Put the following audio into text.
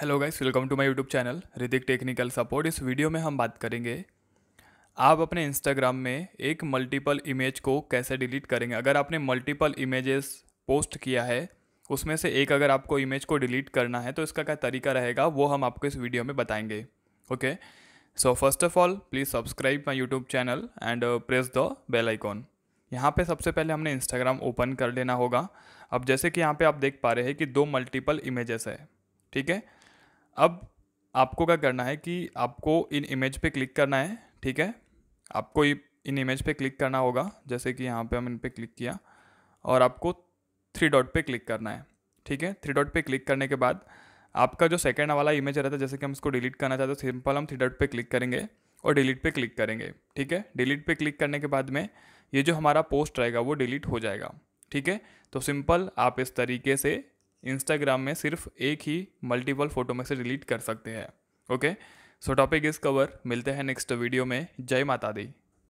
hello guys welcome to my YouTube channel Hritik technical support इस video में हम बात करेंगे आप अपने इंस्टाग्राम में एक मल्टीपल इमेज को कैसे डिलीट करेंगे अगर आपने मल्टीपल इमेजेस पोस्ट किया है उसमें से एक अगर आपको इमेज को डिलीट करना है तो इसका क्या तरीका रहेगा वो हम आपको इस वीडियो में बताएंगे okay so first of all please subscribe my YouTube channel and press the bell icon यहाँ पे सबसे पहले हमने इंस्टाग्राम ओपन कर लेना होगा अब जैसे कि यहाँ पे आप देख पा रहे हैं कि दो मल्टीपल इमेजेस है ठीक है अब आपको क्या करना है कि आपको इन इमेज पे क्लिक करना है ठीक है आपको इन इमेज पे क्लिक करना होगा जैसे कि यहाँ पे हम इन पे क्लिक किया और आपको थ्री डॉट पे क्लिक करना है ठीक है थ्री डॉट पे क्लिक करने के बाद आपका जो सेकेंड वाला इमेज रहता है जैसे कि हम इसको डिलीट करना चाहते हैं सिंपल हम थ्री डॉट पे क्लिक करेंगे और डिलीट पे क्लिक करेंगे ठीक है डिलीट पे क्लिक करने के बाद में ये जो हमारा पोस्ट रहेगा वो डिलीट हो जाएगा ठीक है तो सिंपल आप इस तरीके से इंस्टाग्राम में सिर्फ एक ही मल्टीपल फ़ोटो में से डिलीट कर सकते हैं okay so topic is cover मिलते हैं नेक्स्ट वीडियो में जय माता दी